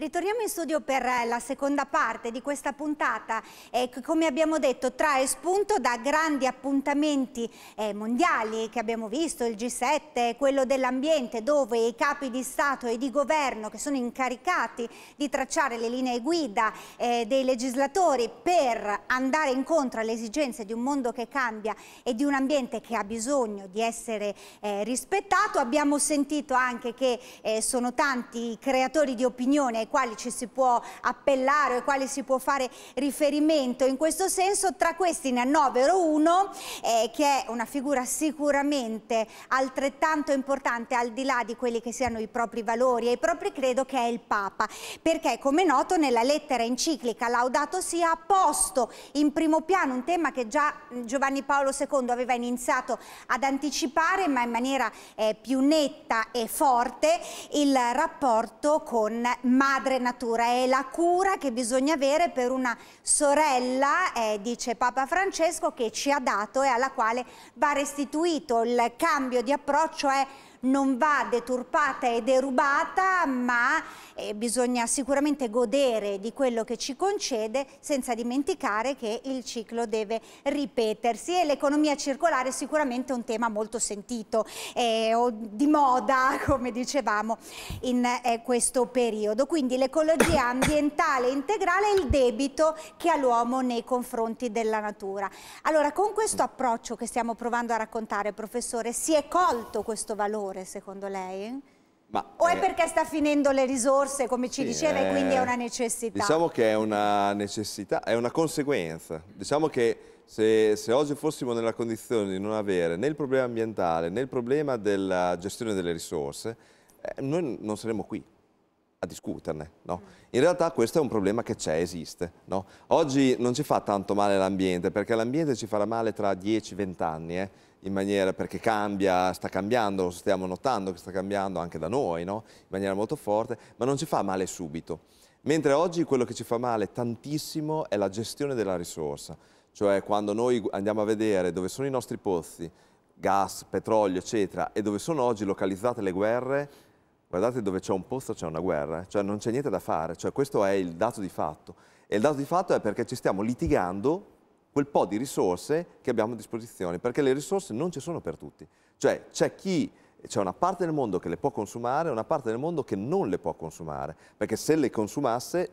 Ritorniamo in studio per eh, la seconda parte di questa puntata eh, come abbiamo detto trae spunto da grandi appuntamenti eh, mondiali che abbiamo visto, il G7, quello dell'ambiente dove i capi di Stato e di Governo che sono incaricati di tracciare le linee guida eh, dei legislatori per andare incontro alle esigenze di un mondo che cambia e di un ambiente che ha bisogno di essere eh, rispettato. Abbiamo sentito anche che eh, sono tanti i creatori di opinione quali ci si può appellare o ai quali si può fare riferimento. In questo senso tra questi ne annovero uno eh, che è una figura sicuramente altrettanto importante al di là di quelli che siano i propri valori e i propri credo che è il Papa perché come noto nella lettera enciclica Laudato sia ha posto in primo piano un tema che già Giovanni Paolo II aveva iniziato ad anticipare ma in maniera eh, più netta e forte il rapporto con madre madre natura, è la cura che bisogna avere per una sorella, eh, dice Papa Francesco, che ci ha dato e alla quale va restituito. Il cambio di approccio è non va deturpata e derubata, ma eh, bisogna sicuramente godere di quello che ci concede senza dimenticare che il ciclo deve ripetersi e l'economia circolare è sicuramente un tema molto sentito eh, o di moda, come dicevamo, in eh, questo periodo. Quindi l'ecologia ambientale integrale e il debito che ha l'uomo nei confronti della natura. Allora, con questo approccio che stiamo provando a raccontare, professore, si è colto questo valore valore secondo lei? Ma, o è eh, perché sta finendo le risorse, come ci sì, diceva, eh, e quindi è eh, una necessità? Diciamo che è una necessità, è una conseguenza. Diciamo che se, se oggi fossimo nella condizione di non avere né il problema ambientale né il problema della gestione delle risorse, eh, noi non saremmo qui a discuterne. No? Mm. In realtà questo è un problema che c'è, esiste. No? Oggi non ci fa tanto male l'ambiente, perché l'ambiente ci farà male tra 10-20 anni, in maniera perché cambia, sta cambiando, lo stiamo notando che sta cambiando anche da noi, no? in maniera molto forte, ma non ci fa male subito. Mentre oggi quello che ci fa male tantissimo è la gestione della risorsa, cioè quando noi andiamo a vedere dove sono i nostri pozzi, gas, petrolio, eccetera, e dove sono oggi localizzate le guerre, guardate dove c'è un pozzo c'è una guerra, eh. cioè non c'è niente da fare, cioè questo è il dato di fatto. E il dato di fatto è perché ci stiamo litigando quel po' di risorse che abbiamo a disposizione, perché le risorse non ci sono per tutti. Cioè c'è chi c'è una parte del mondo che le può consumare e una parte del mondo che non le può consumare, perché se le consumasse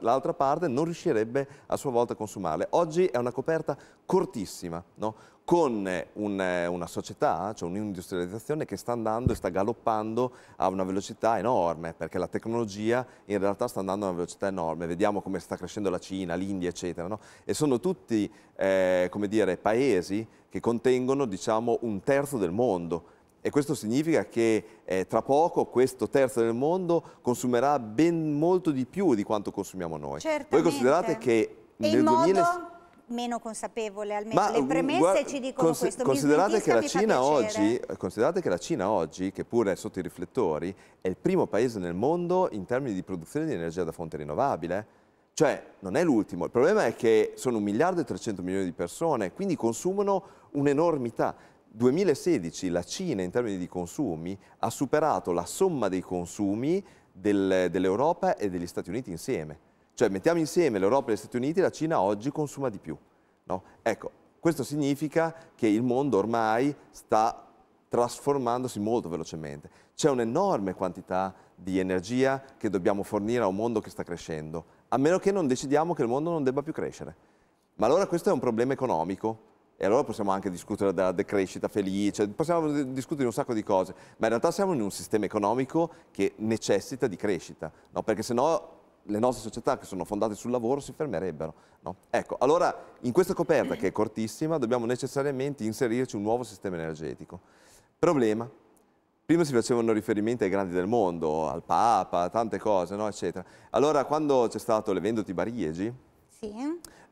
l'altra parte non riuscirebbe a sua volta a consumarle. Oggi è una coperta cortissima, no? con un, una società, cioè un'industrializzazione che sta andando e sta galoppando a una velocità enorme, perché la tecnologia in realtà sta andando a una velocità enorme, vediamo come sta crescendo la Cina, l'India, eccetera, no? e sono tutti, eh, come dire, paesi che contengono, diciamo, un terzo del mondo, e questo significa che eh, tra poco questo terzo del mondo consumerà ben molto di più di quanto consumiamo noi. Certamente. Voi considerate che e nel 2000 meno consapevole, almeno Ma, le uh, premesse ci dicono cons questo. Considerate che, oggi, eh, considerate che, la Cina oggi, che pure è sotto i riflettori, è il primo paese nel mondo in termini di produzione di energia da fonte rinnovabile. Cioè, non è l'ultimo. Il problema è che sono un miliardo e 300 milioni di persone, quindi consumano un'enormità. 2016 la Cina in termini di consumi ha superato la somma dei consumi del, dell'Europa e degli Stati Uniti insieme. Cioè mettiamo insieme l'Europa e gli Stati Uniti, la Cina oggi consuma di più. No? Ecco, questo significa che il mondo ormai sta trasformandosi molto velocemente. C'è un'enorme quantità di energia che dobbiamo fornire a un mondo che sta crescendo, a meno che non decidiamo che il mondo non debba più crescere. Ma allora questo è un problema economico, e allora possiamo anche discutere della decrescita felice, possiamo discutere di un sacco di cose, ma in realtà siamo in un sistema economico che necessita di crescita, no? perché sennò le nostre società che sono fondate sul lavoro si fermerebbero. No? Ecco, allora in questa coperta che è cortissima dobbiamo necessariamente inserirci un nuovo sistema energetico. Problema, Prima si facevano riferimenti ai grandi del mondo, al Papa, tante cose, no? eccetera. Allora, quando c'è stato l'evento di Bariegi, sì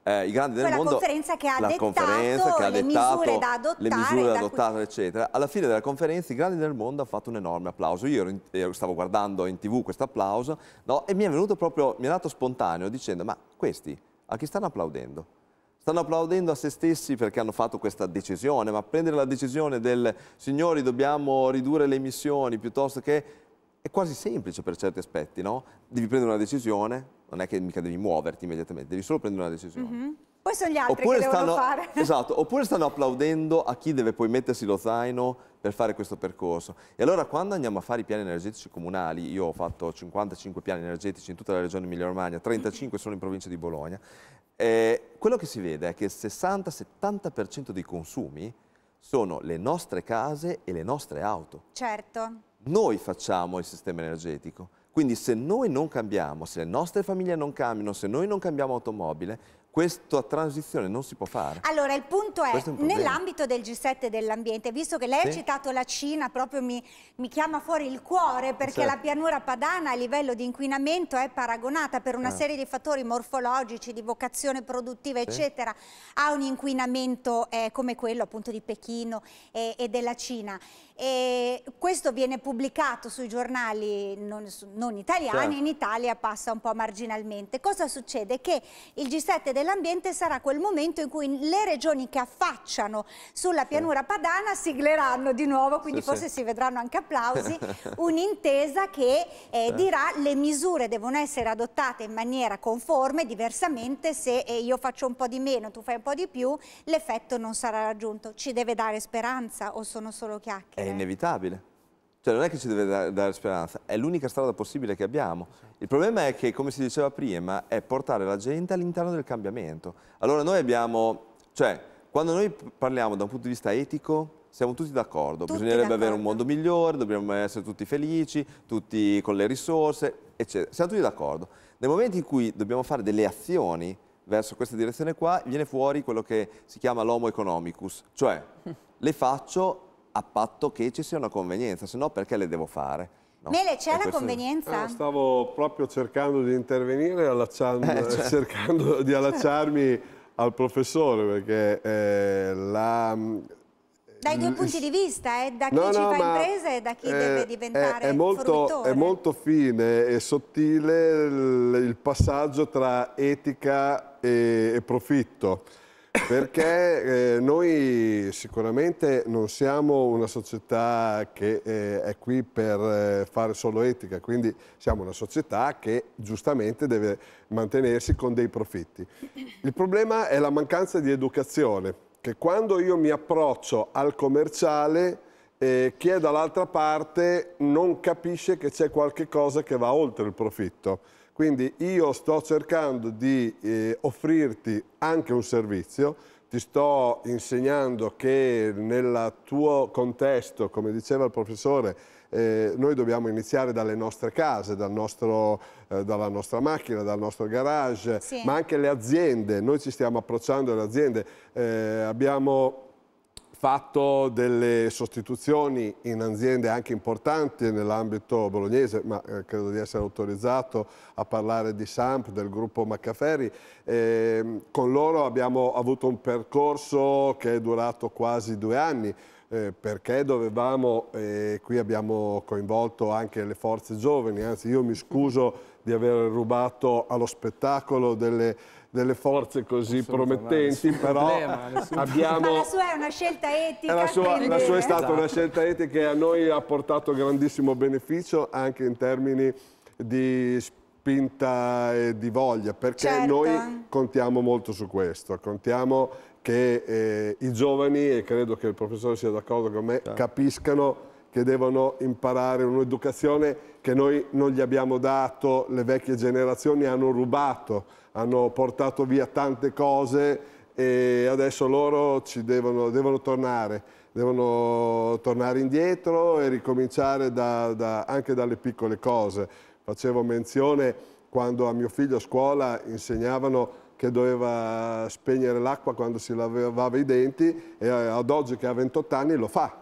eh, i grandi del mondo, conferenza che ha la dettato, conferenza che ha le dettato, misure da adottare, le misure da adottare eccetera. Alla fine della conferenza i grandi del mondo hanno fatto un enorme applauso. Io in, stavo guardando in tv questo applauso no? e mi è venuto proprio, mi è nato spontaneo dicendo ma questi a chi stanno applaudendo? Stanno applaudendo a se stessi perché hanno fatto questa decisione, ma prendere la decisione del signori dobbiamo ridurre le emissioni piuttosto che è quasi semplice per certi aspetti, no? Devi prendere una decisione, non è che mica devi muoverti immediatamente, devi solo prendere una decisione. Mm -hmm. Poi sono gli altri oppure che stanno, fare. Esatto, oppure stanno applaudendo a chi deve poi mettersi lo zaino per fare questo percorso. E allora quando andiamo a fare i piani energetici comunali, io ho fatto 55 piani energetici in tutta la regione Emilia Romagna, 35 sono in provincia di Bologna, eh, quello che si vede è che il 60-70% dei consumi sono le nostre case e le nostre auto. Certo. Noi facciamo il sistema energetico. Quindi se noi non cambiamo, se le nostre famiglie non cambiano, se noi non cambiamo automobile, questa transizione non si può fare. Allora, il punto è, è nell'ambito del G7 dell'ambiente, visto che lei sì. ha citato la Cina, proprio mi, mi chiama fuori il cuore, perché certo. la pianura padana a livello di inquinamento è paragonata per una ah. serie di fattori morfologici, di vocazione produttiva, sì. eccetera, a un inquinamento eh, come quello appunto di Pechino e, e della Cina. E questo viene pubblicato sui giornali non, non italiani, certo. in Italia passa un po' marginalmente. Cosa succede? Che il G7 dell'ambiente dell'ambiente sarà quel momento in cui le regioni che affacciano sulla pianura padana sigleranno di nuovo, quindi sì, forse sì. si vedranno anche applausi, un'intesa che eh, dirà le misure devono essere adottate in maniera conforme, diversamente se eh, io faccio un po' di meno, tu fai un po' di più, l'effetto non sarà raggiunto. Ci deve dare speranza o sono solo chiacchiere? È inevitabile. Cioè non è che ci deve dare, dare speranza, è l'unica strada possibile che abbiamo. Il problema è che, come si diceva prima, è portare la gente all'interno del cambiamento. Allora noi abbiamo, cioè, quando noi parliamo da un punto di vista etico, siamo tutti d'accordo, bisognerebbe avere un mondo migliore, dobbiamo essere tutti felici, tutti con le risorse, eccetera. Siamo tutti d'accordo. Nel momento in cui dobbiamo fare delle azioni verso questa direzione qua, viene fuori quello che si chiama l'homo economicus, cioè le faccio a patto che ci sia una convenienza, se no perché le devo fare? No. Mele, c'è la convenienza? Eh, stavo proprio cercando di intervenire, eh, cioè. cercando di cioè. allacciarmi al professore, perché eh, la... Mm, Dai due punti di vista, eh? da chi no, ci no, fa imprese e da chi eh, deve eh, diventare è, è molto, è molto fine e sottile il, il passaggio tra etica e, e profitto perché eh, noi sicuramente non siamo una società che eh, è qui per eh, fare solo etica, quindi siamo una società che giustamente deve mantenersi con dei profitti. Il problema è la mancanza di educazione, che quando io mi approccio al commerciale eh, chi è dall'altra parte non capisce che c'è qualche cosa che va oltre il profitto quindi io sto cercando di eh, offrirti anche un servizio, ti sto insegnando che nel tuo contesto, come diceva il professore, eh, noi dobbiamo iniziare dalle nostre case, dal nostro, eh, dalla nostra macchina, dal nostro garage, sì. ma anche le aziende. Noi ci stiamo approcciando alle aziende. Eh, abbiamo fatto delle sostituzioni in aziende anche importanti nell'ambito bolognese, ma eh, credo di essere autorizzato a parlare di Samp, del gruppo Maccaferri. Eh, con loro abbiamo avuto un percorso che è durato quasi due anni, eh, perché dovevamo, eh, qui abbiamo coinvolto anche le forze giovani, anzi io mi scuso di aver rubato allo spettacolo delle delle forze così promettenti, però problema, abbiamo... Ma la sua è una scelta etica. La sua, la sua è eh? stata esatto. una scelta etica e a noi ha portato grandissimo beneficio anche in termini di spinta e di voglia, perché certo. noi contiamo molto su questo, contiamo che eh, i giovani, e credo che il professore sia d'accordo con me, certo. capiscano che devono imparare un'educazione che noi non gli abbiamo dato, le vecchie generazioni hanno rubato hanno portato via tante cose e adesso loro ci devono, devono tornare, devono tornare indietro e ricominciare da, da, anche dalle piccole cose. Facevo menzione quando a mio figlio a scuola insegnavano che doveva spegnere l'acqua quando si lavava i denti e ad oggi che ha 28 anni lo fa,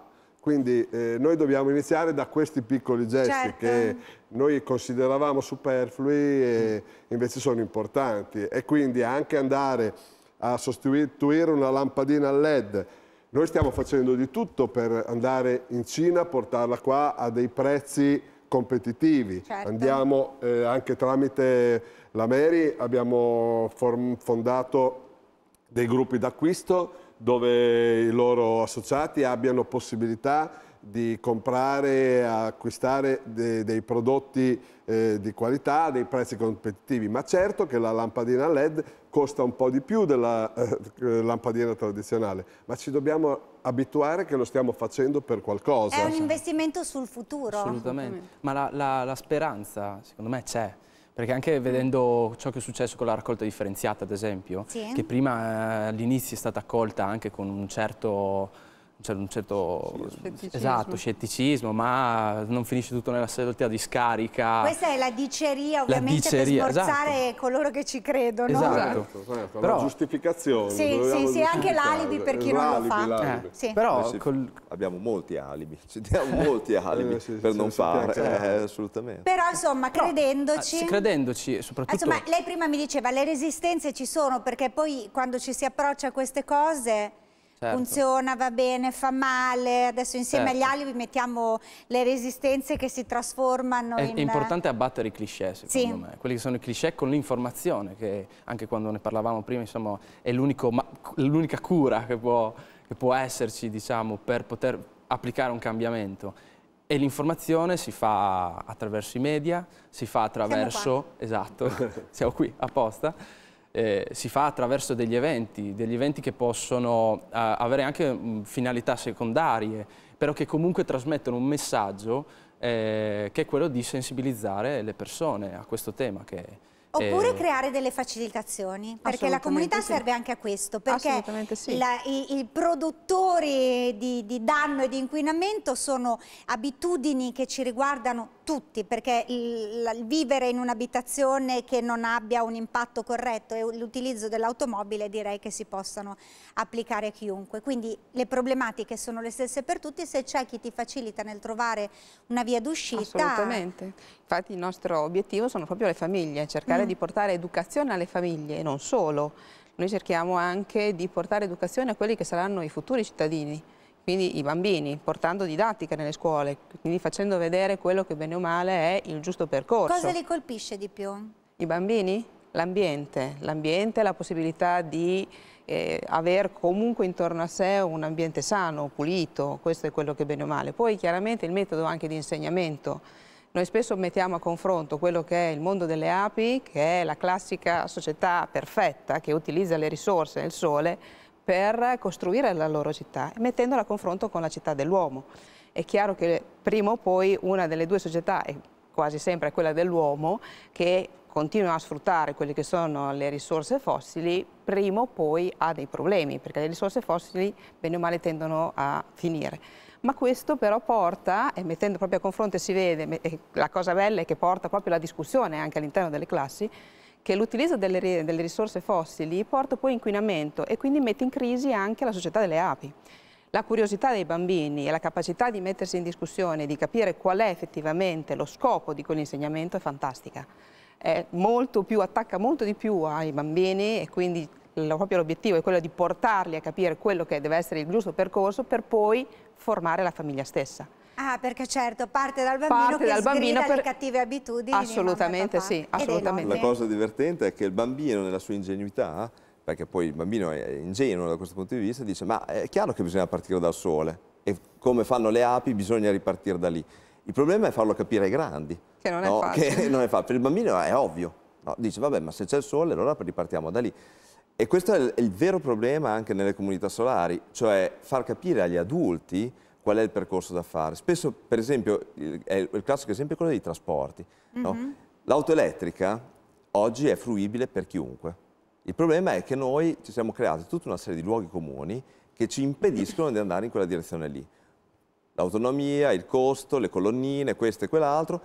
quindi eh, noi dobbiamo iniziare da questi piccoli gesti certo. che noi consideravamo superflui e invece sono importanti. E quindi anche andare a sostituire una lampadina LED. Noi stiamo facendo di tutto per andare in Cina, portarla qua a dei prezzi competitivi. Certo. Andiamo eh, anche tramite la Mary, abbiamo fondato dei gruppi d'acquisto dove i loro associati abbiano possibilità di comprare e acquistare de dei prodotti eh, di qualità a dei prezzi competitivi, ma certo che la lampadina LED costa un po' di più della eh, eh, lampadina tradizionale, ma ci dobbiamo abituare che lo stiamo facendo per qualcosa. È un investimento sul futuro. Assolutamente, ma la, la, la speranza secondo me c'è, perché anche mm. vedendo ciò che è successo con la raccolta differenziata, ad esempio, sì. che prima eh, all'inizio è stata accolta anche con un certo c'è un certo scetticismo. Esatto, scetticismo, ma non finisce tutto nella seduta di scarica. Questa è la diceria ovviamente la diceria, per sforzare esatto. coloro che ci credono. Esatto, esatto. Però, certo, la giustificazione. Sì, sì, sì anche l'alibi per chi non lo fa. Eh. Sì. Però sì, col... abbiamo molti alibi, ci diamo molti eh, alibi eh, sì, per non fare, eh, assolutamente. Però insomma, credendoci... Però, ah, credendoci, soprattutto... Insomma, lei prima mi diceva le resistenze ci sono perché poi quando ci si approccia a queste cose Certo. funziona, va bene, fa male, adesso insieme certo. agli vi mettiamo le resistenze che si trasformano è, in... È importante abbattere i cliché secondo sì. me, quelli che sono i cliché con l'informazione che anche quando ne parlavamo prima insomma è l'unica cura che può, che può esserci diciamo per poter applicare un cambiamento e l'informazione si fa attraverso i media, si fa attraverso... Siamo esatto, siamo qui apposta eh, si fa attraverso degli eventi, degli eventi che possono eh, avere anche mh, mm, finalità secondarie, però che comunque trasmettono un messaggio eh, che è quello di sensibilizzare le persone a questo tema. Che, Oppure eh, creare delle facilitazioni, perché la comunità sì. serve anche a questo, perché sì. la, i, i, produttori di, di danno e di inquinamento sono abitudini che ci riguardano tutti, perché il, il vivere in un'abitazione che non abbia un impatto corretto e l'utilizzo dell'automobile direi che si possano applicare a chiunque. Quindi le problematiche sono le stesse per tutti, se c'è chi ti facilita nel trovare una via d'uscita... Assolutamente, infatti il nostro obiettivo sono proprio le famiglie, cercare mm. di portare educazione alle famiglie e non solo. Noi cerchiamo anche di portare educazione a quelli che saranno i futuri cittadini quindi i bambini, portando didattica nelle scuole, quindi facendo vedere quello che bene o male è il giusto percorso. Cosa li colpisce di più? I bambini? L'ambiente, l'ambiente, la possibilità di eh, aver comunque intorno a sé un ambiente sano, pulito, questo è quello che bene o male. Poi chiaramente il metodo anche di insegnamento, noi spesso mettiamo a confronto quello che è il mondo delle api, che è la classica società perfetta che utilizza le risorse il sole, per costruire la loro città, mettendola a confronto con la città dell'uomo. È chiaro che prima o poi una delle due società, e quasi sempre quella dell'uomo, che continua a sfruttare quelle che sono le risorse fossili, prima o poi ha dei problemi, perché le risorse fossili bene o male tendono a finire. Ma questo però porta, e mettendo proprio a confronto si vede, la cosa bella è che porta proprio la discussione anche all'interno delle classi, che l'utilizzo delle, delle risorse fossili porta poi inquinamento e quindi mette in crisi anche la società delle api. La curiosità dei bambini e la capacità di mettersi in discussione, e di capire qual è effettivamente lo scopo di quell'insegnamento è fantastica. È molto più, attacca molto di più ai bambini e quindi proprio l'obiettivo è quello di portarli a capire quello che deve essere il giusto percorso per poi formare la famiglia stessa. Ah, perché certo, parte dal bambino parte che dal bambino per... le cattive abitudini. Assolutamente sì, assolutamente. La cosa divertente è che il bambino nella sua ingenuità, perché poi il bambino è ingenuo da questo punto di vista, dice ma è chiaro che bisogna partire dal sole e come fanno le api bisogna ripartire da lì. Il problema è farlo capire ai grandi. Che non è facile. Che non è facile. Per il bambino è ovvio. No? Dice vabbè ma se c'è il sole allora ripartiamo da lì. E questo è il, è il vero problema anche nelle comunità solari, cioè far capire agli adulti qual è il percorso da fare. Spesso, per esempio, il, il classico esempio è quello dei trasporti. Mm -hmm. no? Mhm. L'auto elettrica oggi è fruibile per chiunque. Il problema è che noi ci siamo creati tutta una serie di luoghi comuni che ci impediscono di andare in quella direzione lì. L'autonomia, il costo, le colonnine, questo e quell'altro,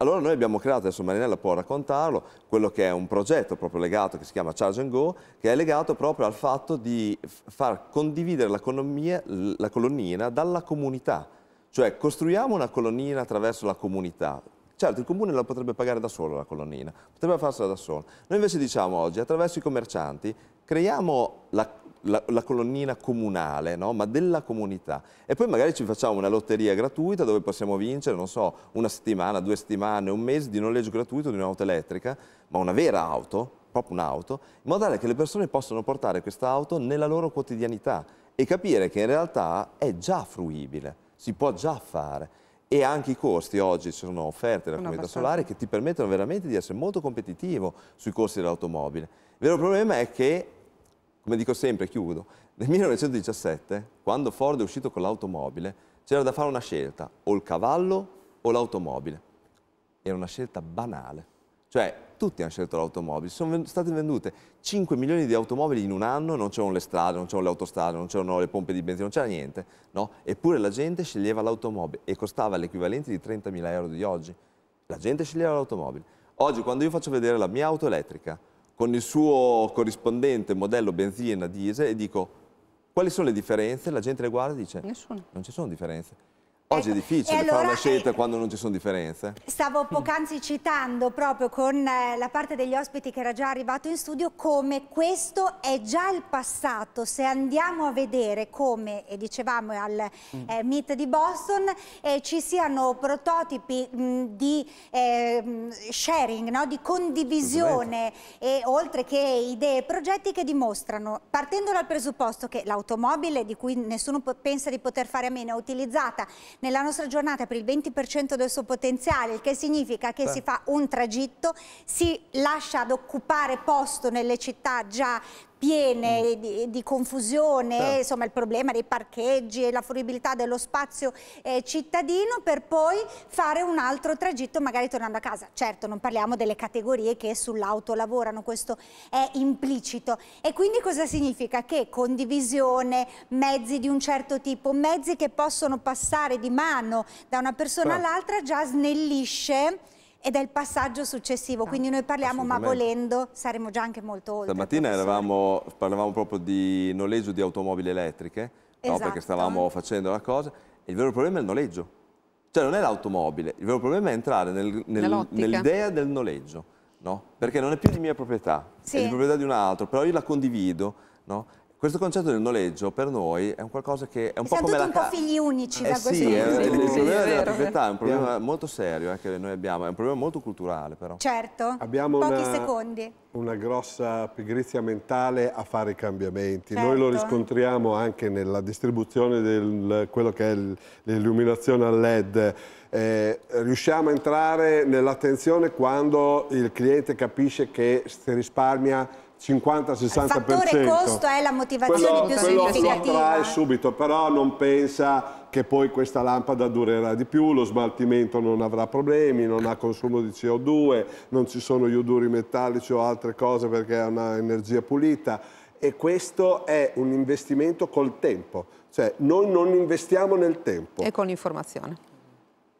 allora noi abbiamo creato, adesso Marinella può raccontarlo, quello che è un progetto proprio legato che si chiama Charge and Go, che è legato proprio al fatto di far condividere la, colonnina dalla comunità. Cioè costruiamo una colonnina attraverso la comunità. Certo, il comune la potrebbe pagare da solo la colonnina, potrebbe farsela da solo. Noi invece diciamo oggi, attraverso i commercianti, creiamo la, la, la colonnina comunale, no? ma della comunità. E poi magari ci facciamo una lotteria gratuita dove possiamo vincere, non so, una settimana, due settimane, un mese di noleggio gratuito di un'auto elettrica, ma una vera auto, proprio un'auto, in modo tale che le persone possano portare questa auto nella loro quotidianità e capire che in realtà è già fruibile, si può già fare e anche i costi oggi ci sono offerte dalla comunità solare che ti permettono veramente di essere molto competitivo sui costi dell'automobile. Il vero problema è che come dico sempre, chiudo, nel 1917, quando Ford è uscito con l'automobile, c'era da fare una scelta, o il cavallo o l'automobile. Era una scelta banale. Cioè, tutti hanno scelto l'automobile, sono state vendute 5 milioni di automobili in un anno, non c'erano le strade, non c'erano le autostrade, non c'erano le pompe di benzina, non c'era niente, no? Eppure la gente sceglieva l'automobile e costava l'equivalente di 30.000 euro di oggi. La gente sceglieva l'automobile. Oggi quando io faccio vedere la mia auto elettrica con il suo corrispondente modello benzina diesel e dico quali sono le differenze? La gente le guarda e dice Nessuna. non ci sono differenze. Oggi è ecco, difficile allora, fare eh, una scelta eh, quando non ci sono differenze. Stavo poc'anzi citando proprio con eh, la parte degli ospiti che era già arrivato in studio come questo è già il passato. Se andiamo a vedere come, e dicevamo al mm. eh, Meet di Boston, eh, ci siano prototipi mh, mm, di eh, mm, sharing, no? di condivisione, e, oltre che idee e progetti che dimostrano, partendo dal presupposto che l'automobile, di cui nessuno pensa di poter fare a meno, è utilizzata nella nostra giornata per il 20% del suo potenziale, il che significa che Beh. si fa un tragitto, si lascia ad occupare posto nelle città già piene mm. di, di, confusione, eh. insomma il problema dei parcheggi e la fruibilità dello spazio eh, cittadino per poi fare un altro tragitto magari tornando a casa. Certo, non parliamo delle categorie che sull'auto lavorano, questo è implicito. E quindi cosa significa? Che condivisione, mezzi di un certo tipo, mezzi che possono passare di mano da una persona eh. all'altra già snellisce ed è il passaggio successivo, ah, quindi noi parliamo ma volendo saremo già anche molto oltre. Stamattina eravamo, parlavamo proprio di noleggio di automobili elettriche, esatto. no, perché esatto. stavamo facendo la cosa, il vero problema è il noleggio, cioè non è l'automobile, il vero problema è entrare nel, nel, nell'idea del noleggio, no? perché non è più di mia proprietà, sì. è di proprietà di un altro, però io la condivido, no? questo concetto del noleggio per noi è un qualcosa che è un e po' come la... Siamo tutti un po' figli unici eh da questo eh, punto di vista. Sì, Il problema della proprietà è un problema molto serio eh, che noi abbiamo, è un problema molto culturale però. Certo, abbiamo pochi una, secondi. una grossa pigrizia mentale a fare i cambiamenti. Certo. Noi lo certo. riscontriamo anche nella distribuzione di quello che è l'illuminazione a LED. Eh, riusciamo a entrare nell'attenzione quando il cliente capisce che si risparmia 50-60%. Il fattore costo è la motivazione quello, più quello significativa. Lo attrae subito, però non pensa che poi questa lampada durerà di più, lo smaltimento non avrà problemi, non ha consumo di CO2, non ci sono ioduri metallici o altre cose perché è un'energia pulita e questo è un investimento col tempo, cioè noi non investiamo nel tempo. E con l'informazione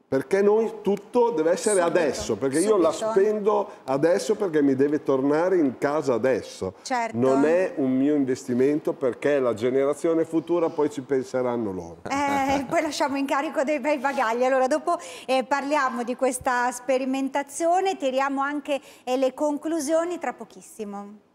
perché noi tutto deve essere subito, adesso, perché subito. io la spendo adesso perché mi deve tornare in casa adesso. Certo. Non è un mio investimento perché la generazione futura poi ci penseranno loro. Eh, poi lasciamo in carico dei bei bagagli. Allora dopo eh, parliamo di questa sperimentazione, tiriamo anche eh, le conclusioni tra pochissimo.